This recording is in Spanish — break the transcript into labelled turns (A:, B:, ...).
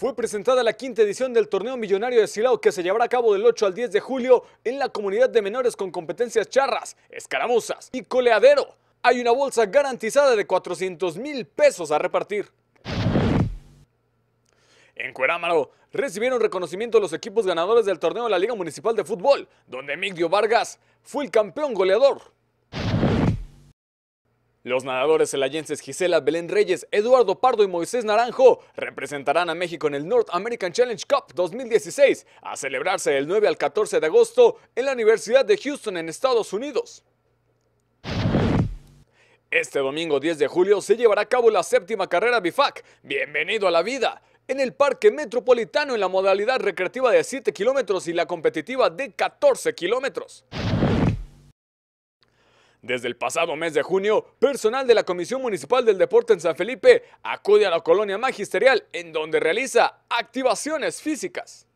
A: Fue presentada la quinta edición del Torneo Millonario de Silao que se llevará a cabo del 8 al 10 de julio en la comunidad de menores con competencias charras, escaramuzas y coleadero. Hay una bolsa garantizada de 400 mil pesos a repartir. En Cuerámaro recibieron reconocimiento los equipos ganadores del torneo de la Liga Municipal de Fútbol, donde Miguel Vargas fue el campeón goleador. Los nadadores elayenses Gisela Belén Reyes, Eduardo Pardo y Moisés Naranjo representarán a México en el North American Challenge Cup 2016 a celebrarse del 9 al 14 de agosto en la Universidad de Houston en Estados Unidos. Este domingo 10 de julio se llevará a cabo la séptima carrera BIFAC, Bienvenido a la Vida, en el Parque Metropolitano en la modalidad recreativa de 7 kilómetros y la competitiva de 14 kilómetros. Desde el pasado mes de junio, personal de la Comisión Municipal del Deporte en San Felipe acude a la colonia magisterial en donde realiza activaciones físicas.